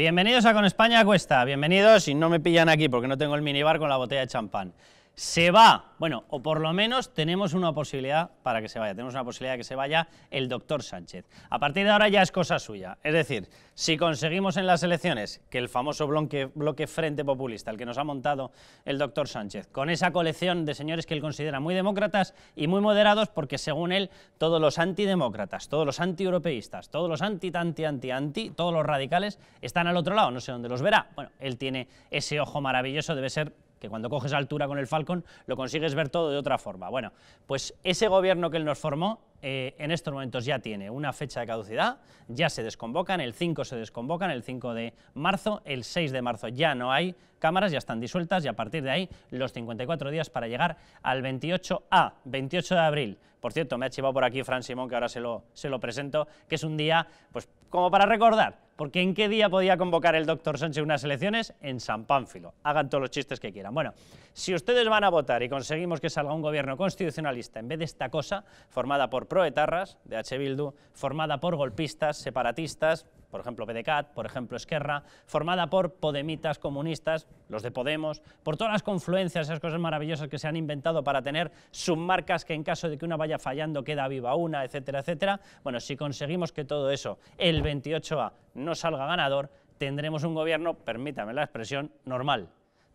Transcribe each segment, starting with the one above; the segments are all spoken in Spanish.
Bienvenidos a Con España Cuesta, bienvenidos y no me pillan aquí porque no tengo el minibar con la botella de champán se va, bueno, o por lo menos tenemos una posibilidad para que se vaya, tenemos una posibilidad de que se vaya el doctor Sánchez. A partir de ahora ya es cosa suya, es decir, si conseguimos en las elecciones que el famoso bloque, Frente Populista, el que nos ha montado el doctor Sánchez, con esa colección de señores que él considera muy demócratas y muy moderados, porque según él, todos los antidemócratas, todos los antieuropeístas, todos los anti-anti-anti-anti, todos los radicales están al otro lado, no sé dónde los verá. Bueno, él tiene ese ojo maravilloso, debe ser que cuando coges altura con el Falcon lo consigues ver todo de otra forma. Bueno, pues ese gobierno que él nos formó eh, en estos momentos ya tiene una fecha de caducidad, ya se desconvocan, el 5 se desconvocan, el 5 de marzo, el 6 de marzo ya no hay cámaras, ya están disueltas y a partir de ahí los 54 días para llegar al 28A, 28 de abril. Por cierto, me ha chivado por aquí Fran Simón, que ahora se lo, se lo presento, que es un día pues como para recordar, porque ¿en qué día podía convocar el doctor Sánchez unas elecciones? En San Pánfilo. Hagan todos los chistes que quieran. Bueno, si ustedes van a votar y conseguimos que salga un gobierno constitucionalista en vez de esta cosa, formada por proetarras de H. Bildu, formada por golpistas, separatistas, por ejemplo PDCAT, por ejemplo Esquerra, formada por podemitas comunistas, los de Podemos, por todas las confluencias, esas cosas maravillosas que se han inventado para tener submarcas que en caso de que una vaya fallando queda viva una, etcétera, etcétera. Bueno, si conseguimos que todo eso, el 28A, no salga ganador, tendremos un gobierno, permítame la expresión, normal,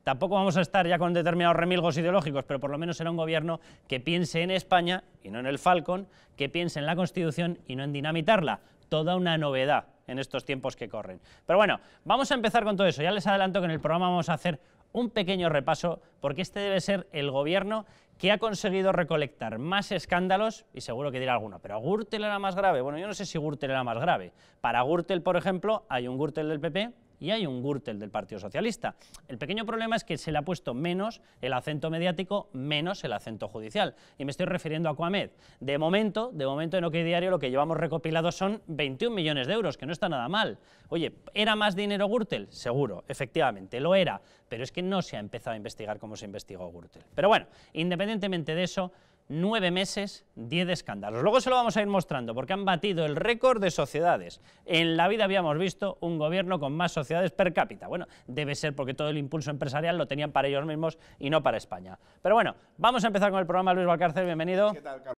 tampoco vamos a estar ya con determinados remilgos ideológicos, pero por lo menos será un gobierno que piense en España y no en el Falcon, que piense en la Constitución y no en dinamitarla. Toda una novedad en estos tiempos que corren. Pero bueno, vamos a empezar con todo eso. Ya les adelanto que en el programa vamos a hacer un pequeño repaso porque este debe ser el gobierno que ha conseguido recolectar más escándalos, y seguro que dirá alguno, pero Gürtel era más grave. Bueno, yo no sé si Gürtel era más grave. Para Gürtel, por ejemplo, hay un Gürtel del PP y hay un Gürtel del Partido Socialista. El pequeño problema es que se le ha puesto menos el acento mediático, menos el acento judicial. Y me estoy refiriendo a Coamed. De momento, de momento en OK Diario lo que llevamos recopilado son 21 millones de euros, que no está nada mal. Oye, ¿era más dinero Gürtel? Seguro, efectivamente, lo era. Pero es que no se ha empezado a investigar cómo se investigó Gürtel. Pero bueno, independientemente de eso, nueve meses, diez escándalos. Luego se lo vamos a ir mostrando porque han batido el récord de sociedades. En la vida habíamos visto un gobierno con más sociedades per cápita. Bueno, debe ser porque todo el impulso empresarial lo tenían para ellos mismos y no para España. Pero bueno, vamos a empezar con el programa. Luis Valcárcel, bienvenido.